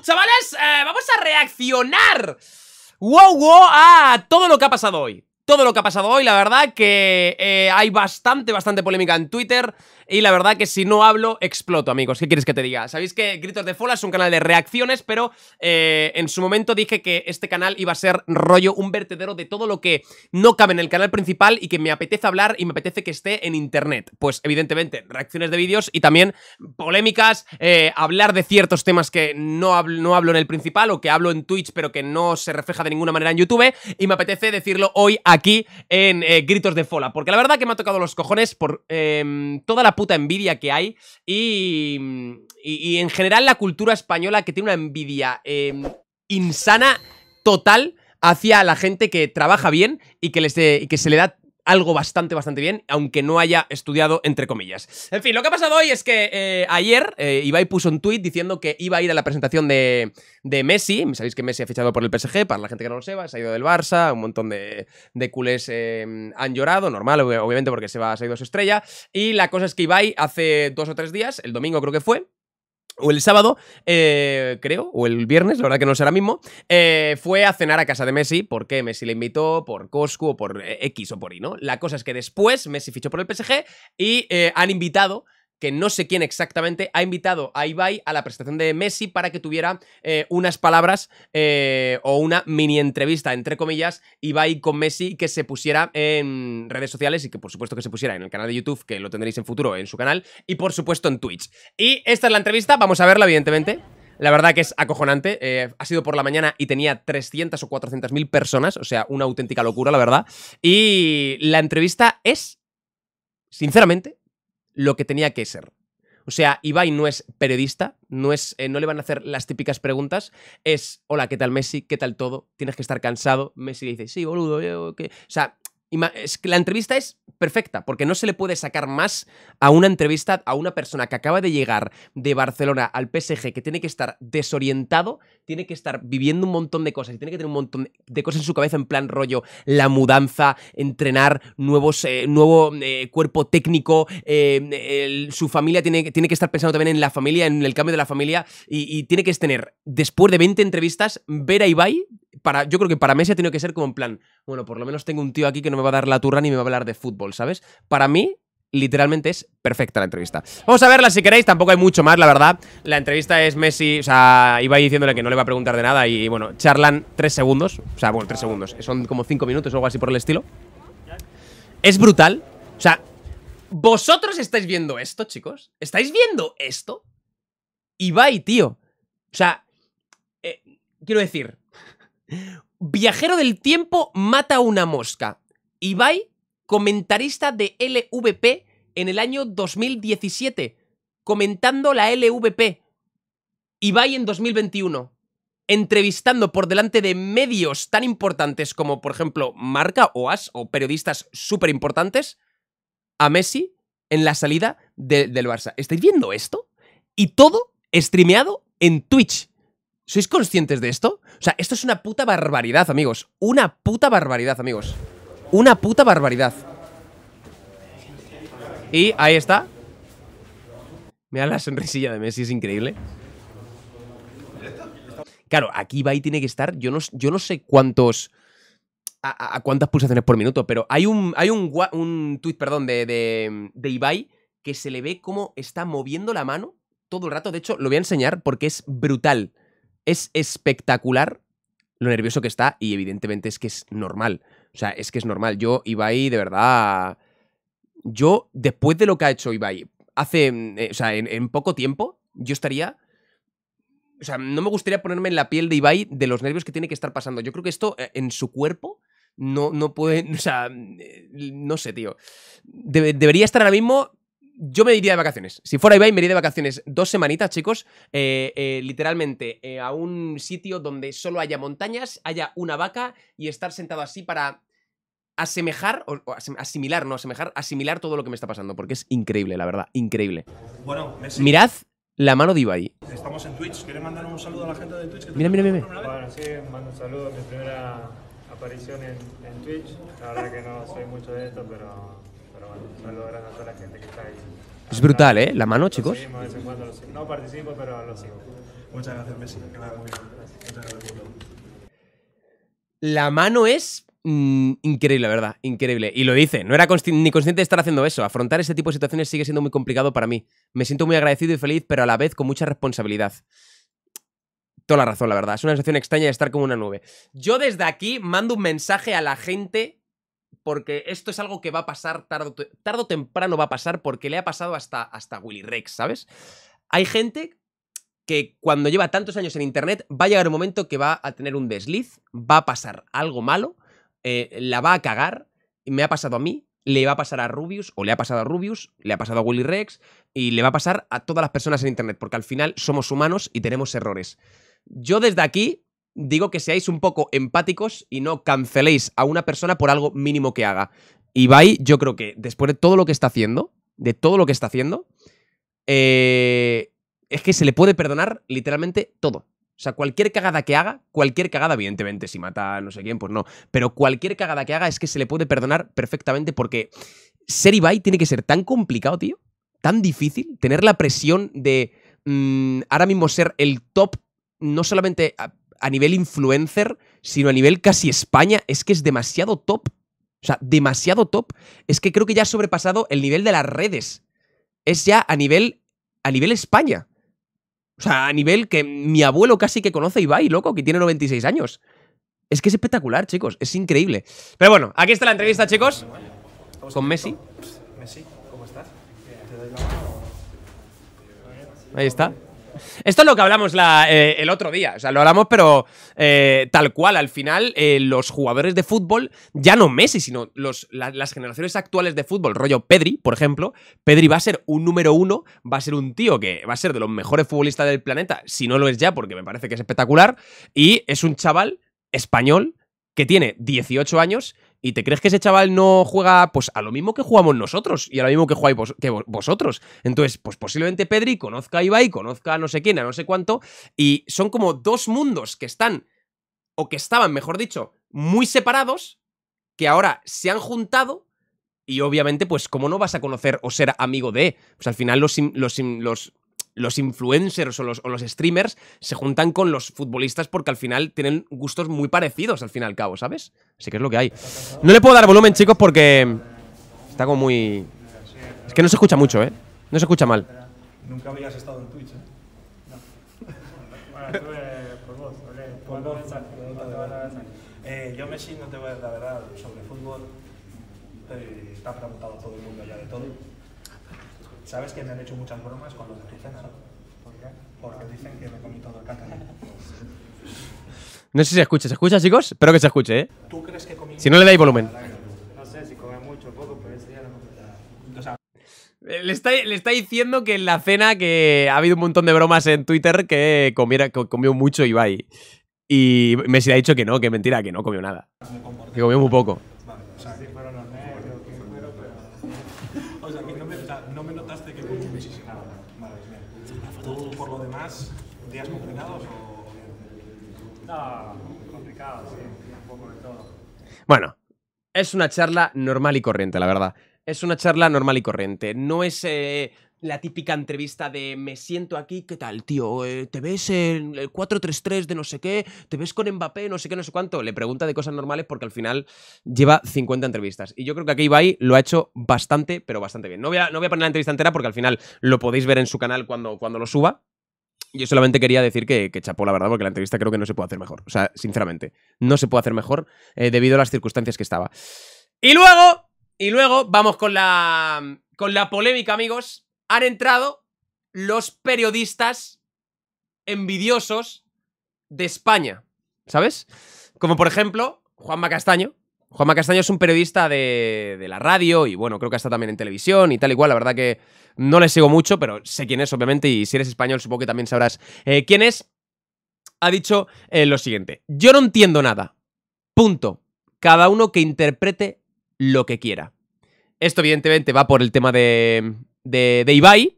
chavales. Eh, vamos a reaccionar. Wow, wow, a todo lo que ha pasado hoy. Todo lo que ha pasado hoy, la verdad que eh, hay bastante, bastante polémica en Twitter. Y la verdad que si no hablo, exploto, amigos. ¿Qué quieres que te diga? Sabéis que Gritos de Fola es un canal de reacciones, pero eh, en su momento dije que este canal iba a ser rollo un vertedero de todo lo que no cabe en el canal principal y que me apetece hablar y me apetece que esté en internet. Pues evidentemente, reacciones de vídeos y también polémicas, eh, hablar de ciertos temas que no hablo, no hablo en el principal o que hablo en Twitch pero que no se refleja de ninguna manera en YouTube y me apetece decirlo hoy aquí en eh, Gritos de Fola, porque la verdad que me ha tocado los cojones por em, toda la puta envidia que hay y, en general la cultura española que tiene una envidia em, insana, total, hacia la gente que trabaja bien y que, les y que se le da algo bastante, bastante bien, aunque no haya estudiado, entre comillas. En fin, lo que ha pasado hoy es que eh, ayer eh, Ibai puso un tuit diciendo que iba a ir a la presentación de, de, Messi. Sabéis que Messi ha fichado por el PSG, para la gente que no lo sepa, se ha ido del Barça, un montón de, de culés em, han llorado, normal, obviamente, porque se, va, se ha ido su estrella. Y la cosa es que Ibai hace dos o tres días, el domingo creo que fue, o el sábado, eh, creo, o el viernes, la verdad que no será mismo, eh, fue a cenar a casa de Messi, porque Messi le invitó, por Coscu, o por eh, X o por Y, ¿no? La cosa es que después Messi fichó por el PSG y han invitado que no sé quién exactamente, ha invitado a Ibai a la presentación de Messi para que tuviera eh, unas palabras eh, o una mini entrevista, entre comillas, Ibai con Messi, que se pusiera en redes sociales y que por supuesto que se pusiera en el canal de YouTube, que lo tendréis en futuro en su canal, y por supuesto en Twitch. Y esta es la entrevista, vamos a verla evidentemente. La verdad que es acojonante. Eh, ha sido por la mañana y tenía 300 o 400 mil personas. O sea, una auténtica locura, la verdad. Y la entrevista es, sinceramente, lo que tenía que ser. O sea, Ibai no es periodista, no, es, eh, no le van a hacer las típicas preguntas. Es, hola, ¿qué tal Messi? ¿Qué tal todo? Tienes que estar cansado. Messi dice, sí, boludo, ¿qué? O sea, la entrevista es perfecta, porque no se le puede sacar más a una entrevista a una persona que acaba de llegar de Barcelona al PSG, que tiene que estar desorientado, tiene que estar viviendo un montón de cosas, y tiene que tener un montón de cosas en su cabeza, en plan rollo, la mudanza, entrenar, nuevos, eh, nuevo eh, cuerpo técnico, em, su familia tiene, tiene que estar pensando también en la familia, en el cambio de la familia, y, y tiene que tener, después de 20 entrevistas, ver a Ibai yo creo que para Messi ha tenido que ser como en plan, bueno, por lo menos tengo un tío aquí que no me va a dar la turra ni me va a hablar de fútbol, ¿sabes? Para mí, literalmente es perfecta la entrevista. Vamos a verla si queréis, tampoco hay mucho más, la verdad. La entrevista es Messi, o sea, iba diciéndole que no le va a preguntar de nada y bueno, charlan tres segundos, o sea, bueno, tres segundos, son como cinco minutos o algo así por el estilo. Es brutal, o sea, vosotros estáis viendo esto, chicos, estáis viendo esto. Ibai, tío, o sea, eh, quiero decir, Viajero del tiempo mata una mosca. Ibai, comentarista de LVP en el año 2017, comentando la LVP. Ibai en 2021, entrevistando por delante de medios tan importantes como, por ejemplo, Marca o As o periodistas súper importantes a Messi en la salida del Barça. ¿Estáis viendo esto? Y todo streameado en Twitch. ¿Sois conscientes de esto? O sea, esto es una puta barbaridad, amigos. Una puta barbaridad, amigos. Una puta barbaridad. Y ahí está. Mira la sonrisilla de Messi, es increíble. Claro, aquí Ibai tiene que estar, yo no, yo no sé cuántos... A, cuántas pulsaciones por minuto, pero hay un, hay un, un tweet, perdón, de, de, Ibai que se le ve como está moviendo la mano todo el rato. De hecho, lo voy a enseñar porque es brutal. Es espectacular lo nervioso que está y evidentemente es que es normal. O sea, es que es normal. Yo, Ibai, de verdad... Yo, después de lo que ha hecho Ibai, hace... Mm, eh, o sea, en, poco tiempo, yo estaría... O sea, no me gustaría ponerme en la piel de Ibai de los nervios que tiene que estar pasando. Yo creo que esto eh, en su cuerpo no, no puede. O sea, eh, no sé, tío. debería estar ahora mismo yo me iría de vacaciones. Si fuera Ibai, me iría de vacaciones dos semanitas, chicos. Eh, eh, literalmente, eh, a un sitio donde solo haya montañas, haya una vaca y estar sentado así para asemejar, o, asimilar, no asemejar, asimilar todo lo que me está pasando, porque es increíble, la verdad, increíble. Bueno, Mirad la mano de Ibai. Estamos en Twitch, ¿quieres mandar un saludo a la gente de Twitch? mira, mira, mira. Bueno, sí, mando un saludo, a mi primera aparición en, en Twitch. La verdad que no soy mucho de esto, pero es brutal, ¿eh? La mano, chicos. No participo, pero lo sigo. Muchas gracias, Messi. La mano es mm, increíble, verdad, increíble. Y lo dice, no era ni consciente de estar haciendo eso. Afrontar ese tipo de situaciones sigue siendo muy complicado para mí. Me siento muy agradecido y feliz, pero a la vez con mucha responsabilidad toda la razón, la verdad. Es una sensación extraña de estar como una nube. Yo desde aquí mando un mensaje a la gente porque esto es algo que va a pasar tarde, o temprano va a pasar porque le ha pasado hasta, hasta Willy Rex, ¿sabes? Hay gente que cuando lleva tantos años en Internet va a llegar un momento que va a tener un desliz, va a pasar algo malo, eh, la va a cagar, y me ha pasado a mí, le va a pasar a Rubius, o le ha pasado a Rubius, le ha pasado a Willy Rex, y le va a pasar a todas las personas en Internet, porque al final somos humanos y tenemos errores. Yo desde aquí digo que seáis un poco empáticos y no canceléis a una persona por algo mínimo que haga. Ibai, yo creo que después de todo lo que está haciendo, de todo lo que está haciendo, eh, es que se le puede perdonar literalmente todo. O sea, cualquier cagada que haga, cualquier cagada, evidentemente, si mata a no sé quién, pues no. Pero cualquier cagada que haga es que se le puede perdonar perfectamente porque ser Ibai tiene que ser tan complicado, tío, tan difícil, tener la presión de mm, ahora mismo ser el top, no solamente a nivel influencer, sino a nivel casi España, es que es demasiado top. O sea, demasiado top. Es que creo que ya ha sobrepasado el nivel de las redes. Es ya a nivel, a nivel España. O sea, a nivel que mi abuelo casi que conoce y va y loco, que tiene 96 años. Es que es espectacular, chicos. Es increíble. Pero bueno, aquí está la entrevista, chicos. Con Messi. Messi, ¿cómo estás? Ahí está. Esto es lo que hablamos eh, el otro día. O sea, lo hablamos, pero eh, tal cual. Al final, eh, los jugadores de fútbol, ya no Messi, sino las generaciones actuales de fútbol, rollo Pedri, por ejemplo. Pedri va a ser un número uno, va a ser un tío que va a ser de los mejores futbolistas del planeta, si no lo es ya, porque me parece que es espectacular. Y es un chaval español que tiene 18 años ¿Y te crees que ese chaval no juega pues a lo mismo que jugamos nosotros y a lo mismo que jugáis que vosotros? Entonces, pues posiblemente Pedri conozca a Ibai, conozca a no sé quién, a no sé cuánto, y son como dos mundos que están, o que estaban, mejor dicho, muy separados, que ahora se han juntado y obviamente, pues, ¿cómo no vas a conocer o ser amigo de? Pues al final los, los, los los influencers o los, streamers se juntan con los futbolistas porque al final tienen gustos muy parecidos al fin y al cabo, ¿sabes? Así que es lo que hay. No le puedo dar volumen, chicos, porque está como muy... Es que no se escucha mucho, ¿eh? No se escucha mal. Nunca habías estado en Twitch, ¿eh? No. por voz, eh, yo Messi no te voy a dar la verdad sobre fútbol. Eh, te, te preguntado todo el mundo ya de todo. Sabes que me han hecho muchas bromas con los de tu cena? ¿Por qué? Porque dicen que me comí todo el caca. No sé si se escucha. ¿Se escucha, chicos? Espero que se escuche, ¿eh? ¿Tú crees que comí si no le dais volumen. No sé si come mucho o poco, pero ese ya lo o sea, eh, le está, diciendo que en la cena que ha habido un montón de bromas en Twitter que comiera, comió mucho Ibai. Y Messi le ha dicho que no, que mentira, que no comió nada. Que comió muy poco. Vale, o sea, sí, pero me notaste que con muchísima Vale, bien. ¿Tú, por lo demás, días complicados o bien? No, complicado, sí, un poco de todo. Bueno, es una charla normal y corriente, la verdad. Es una charla normal y corriente. No es eh, la típica entrevista de me siento aquí, ¿qué tal, tío? Eh, ¿Te ves en el 433 de no sé qué? ¿Te ves con Mbappé? No sé qué, no sé cuánto. Le pregunta de cosas normales porque al final lleva 50 entrevistas. Y yo creo que aquí Ibai lo ha hecho bastante, pero bastante bien. No voy a, no voy a poner la entrevista entera porque al final lo podéis ver en su canal cuando, cuando lo suba. Yo solamente quería decir que, chapó, la verdad, porque la entrevista creo que no se puede hacer mejor. O sea, sinceramente, no se puede hacer mejor eh, debido a las circunstancias que estaba. Y luego, y luego vamos con la, con la polémica, amigos, han entrado los periodistas envidiosos de España, ¿sabes? Como por ejemplo Juanma Castaño. Juanma Castaño es un periodista de, la radio y bueno, creo que está también en televisión y tal y cual. La verdad que no le sigo mucho, pero sé quién es, obviamente, y si eres español supongo que también sabrás eh, quién es. Ha dicho eh, lo siguiente, yo no entiendo nada. Punto. Cada uno que interprete lo que quiera. Esto evidentemente va por el tema de de, Ibai,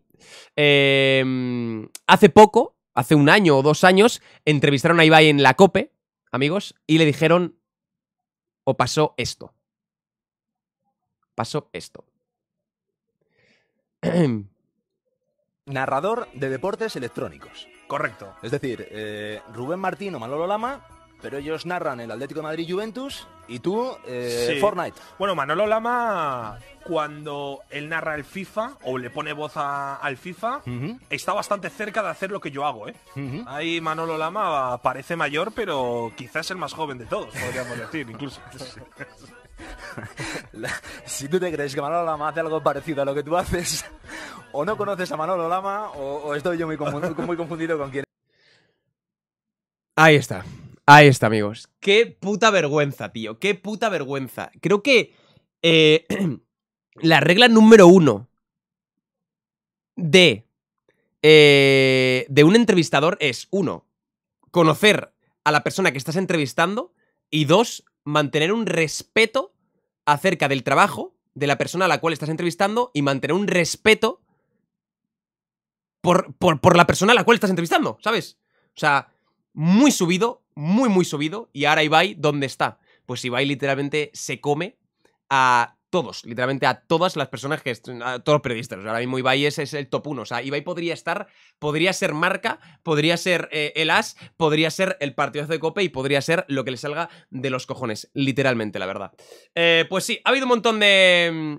em, hace poco, hace un año o dos años, entrevistaron a Ibai en la COPE, amigos, y le dijeron, o pasó esto. Pasó esto. Narrador de deportes electrónicos. Correcto. Es decir, eh, Rubén Martín o Manolo Lama pero ellos narran el Atlético de Madrid Juventus y tú eh, Fortnite. Bueno, Manolo Lama, cuando él narra el FIFA o le pone voz al FIFA, está bastante cerca de hacer lo que yo hago. ¿eh? Ahí Manolo Lama parece mayor, pero quizás el más joven de todos, podríamos decir, incluso. si tú te crees que Manolo Lama hace algo parecido a lo que tú haces, o no conoces a Manolo Lama, o, estoy yo muy confundido, muy confundido con quién. Ahí está. Ahí está, amigos. Qué puta vergüenza, tío. Qué puta vergüenza. Creo que eh, la regla número uno de, eh, de un entrevistador es, uno, conocer a la persona que estás entrevistando y dos, mantener un respeto acerca del trabajo de la persona a la cual estás entrevistando y mantener un respeto por, por la persona a la cual estás entrevistando, ¿sabes? O sea, muy subido, muy, muy subido. Y ahora Ibai, ¿dónde está? Pues Ibai literalmente se come a todos, literalmente a todas las personas que a todos los periodistas. ahora mismo Ibai es, el top 1. O sea, Ibai podría estar, podría ser marca, podría ser eh, el as, podría ser el partidazo de cope y podría ser lo que le salga de los cojones. Literalmente, la verdad. Eh, pues sí, ha habido un montón de mm,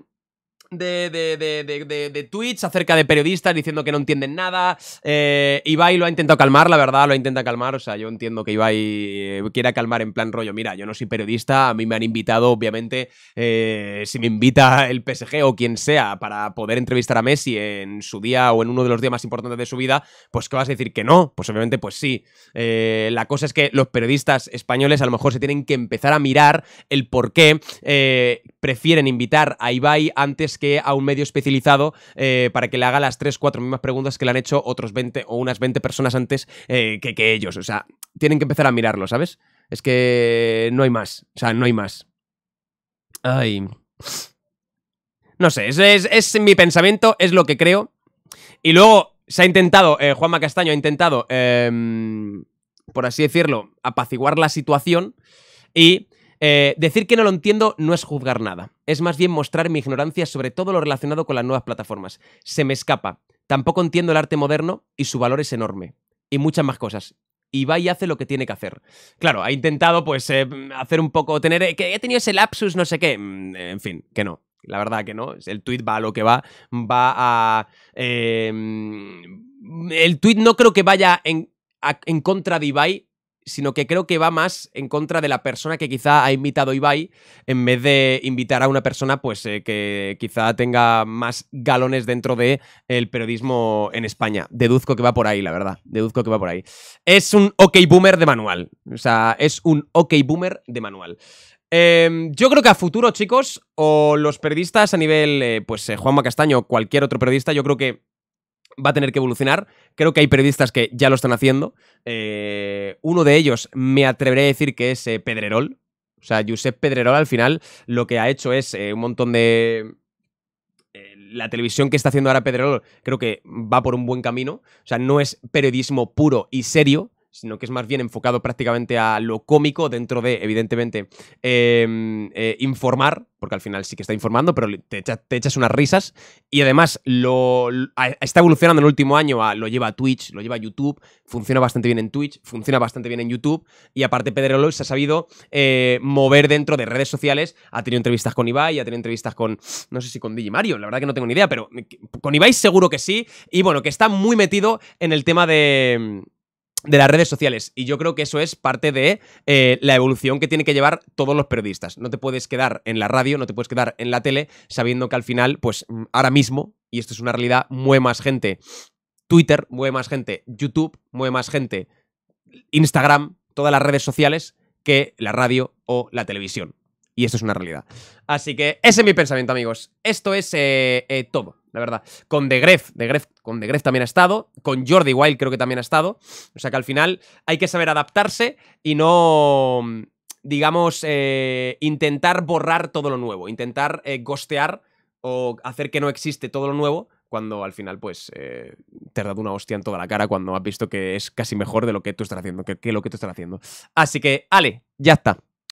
de, de, de, de, tweets acerca de periodistas diciendo que no entienden nada. Eh, Ibai lo ha intentado calmar, la verdad, lo ha intenta calmar. O sea, yo entiendo que Ibai eh, quiera calmar en plan rollo. Mira, yo no soy periodista, a mí me han invitado, obviamente, eh, si me invita el PSG o quien sea para poder entrevistar a Messi en su día o en uno de los días más importantes de su vida, pues ¿qué vas a decir que no? Pues obviamente, pues sí. la cosa es que los periodistas españoles a lo mejor se tienen que empezar a mirar el por qué prefieren invitar a Ibai antes que a un medio especializado eh, para que le haga las tres cuatro mismas preguntas que le han hecho otros 20 o unas 20 personas antes eh, que, ellos. O sea, tienen que empezar a mirarlo, ¿sabes? Es que no hay más. O sea, no hay más. Ay. No sé, es, es, mi pensamiento, es lo que creo. Y luego se ha intentado, eh, Juanma Castaño ha intentado, em, por así decirlo, apaciguar la situación y eh, decir que no lo entiendo no es juzgar nada, es más bien mostrar mi ignorancia sobre todo lo relacionado con las nuevas plataformas. Se me escapa. Tampoco entiendo el arte moderno y su valor es enorme. Y muchas más cosas Ibai hace lo que tiene que hacer. Claro, ha intentado pues eh, hacer un poco, tener, eh, que he tenido ese lapsus, no sé qué, mm, en fin, que no. La verdad que no, el tweet va a lo que va, va a... Mm, el tweet no creo que vaya en, en contra de Ibai sino que creo que va más en contra de la persona que quizá ha invitado Ibai, en vez de invitar a una persona pues eh, que quizá tenga más galones dentro del el periodismo en España. Deduzco que va por ahí, la verdad. Deduzco que va por ahí. Es un ok boomer de manual. O sea, es un ok boomer de manual. Em, yo creo que a futuro, chicos, o los periodistas a nivel, eh, pues eh, Juanma Castaño o cualquier otro periodista, yo creo que va a tener que evolucionar. Creo que hay periodistas que ya lo están haciendo. Eh, uno de ellos me atreveré a decir que es eh, Pedrerol. O sea, Josep Pedrerol al final lo que ha hecho es eh, un montón de... La televisión que está haciendo ahora Pedrerol creo que va por un buen camino. O sea, no es periodismo puro y serio, sino que es más bien enfocado prácticamente a lo cómico dentro de, evidentemente, em, eh, informar, porque al final sí que está informando, pero te, echas unas risas. Y además lo, está evolucionando en el último año, lo lleva a Twitch, lo lleva a YouTube, funciona bastante bien en Twitch, funciona bastante bien en YouTube. Y aparte Pedro se ha sabido eh, mover dentro de redes sociales, ha tenido entrevistas con Ibai, ha tenido entrevistas con, no sé si con Digimario, la verdad que no tengo ni idea, pero mm, con Ibai seguro que sí. Y bueno, que está muy metido en el tema de de las redes sociales. Y yo creo que eso es parte de eh, la evolución que tienen que llevar todos los periodistas. No te puedes quedar en la radio, no te puedes quedar en la tele, sabiendo que al final, pues mm, ahora mismo, y esto es una realidad, mueve más gente Twitter, mueve más gente YouTube, mueve más gente Instagram, todas las redes sociales, que la radio o la televisión. Y esto es una realidad. Así que ese es mi pensamiento, amigos. Esto es eh, eh, todo la verdad. Con De Gref, de con De también ha estado, con Jordi Wild creo que también ha estado. O sea que al final hay que saber adaptarse y no, digamos, eh, intentar borrar todo lo nuevo, intentar eh, gostear o hacer que no existe todo lo nuevo cuando al final pues eh, te has dado una hostia en toda la cara cuando has visto que es casi mejor de lo que tú estás haciendo, que, que lo que tú estás haciendo. Así que, Ale, ya está.